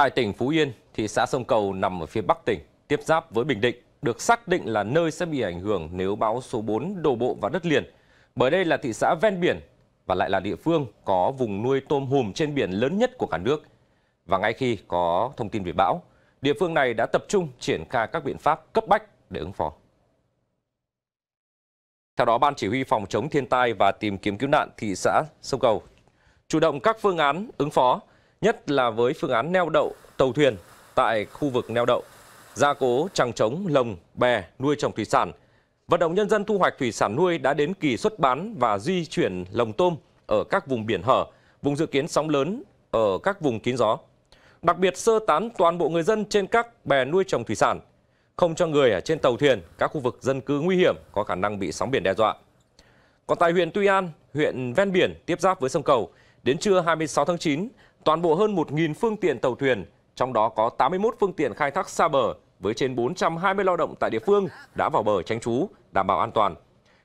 Tại tỉnh Phú Yên, thị xã Sông Cầu nằm ở phía bắc tỉnh, tiếp giáp với Bình Định, được xác định là nơi sẽ bị ảnh hưởng nếu bão số 4 đổ bộ vào đất liền. Bởi đây là thị xã ven biển và lại là địa phương có vùng nuôi tôm hùm trên biển lớn nhất của cả nước. Và ngay khi có thông tin về bão, địa phương này đã tập trung triển khai các biện pháp cấp bách để ứng phó. Theo đó, Ban Chỉ huy Phòng chống thiên tai và tìm kiếm cứu nạn thị xã Sông Cầu chủ động các phương án ứng phó, nhất là với phương án neo đậu tàu thuyền tại khu vực neo đậu, gia cố trăng trống, lồng, bè nuôi trồng thủy sản. Vận động nhân dân thu hoạch thủy sản nuôi đã đến kỳ xuất bán và di chuyển lồng tôm ở các vùng biển hở, vùng dự kiến sóng lớn ở các vùng kín gió. Đặc biệt sơ tán toàn bộ người dân trên các bè nuôi trồng thủy sản, không cho người ở trên tàu thuyền, các khu vực dân cư nguy hiểm có khả năng bị sóng biển đe dọa. Còn tại huyện Tuy An, huyện ven biển tiếp giáp với sông Cầu, đến trưa 26 tháng 9, Toàn bộ hơn 1.000 phương tiện tàu thuyền, trong đó có 81 phương tiện khai thác xa bờ với trên 420 lao động tại địa phương đã vào bờ tránh trú, đảm bảo an toàn.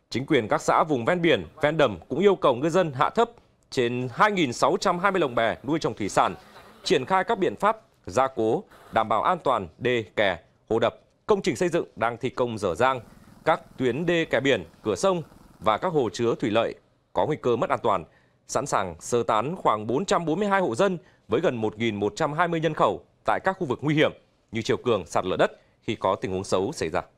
Chính quyền các xã vùng ven biển, ven đầm cũng yêu cầu ngư dân hạ thấp trên 2.620 lồng bè nuôi trồng thủy sản, triển khai các biện pháp gia cố, đảm bảo an toàn đê, kè, hồ đập, công trình xây dựng đang thi công dở dang, các tuyến đê kè biển, cửa sông và các hồ chứa thủy lợi có nguy cơ mất an toàn sẵn sàng sơ tán khoảng 442 hộ dân với gần 1.120 nhân khẩu tại các khu vực nguy hiểm như chiều cường, sạt lở đất khi có tình huống xấu xảy ra.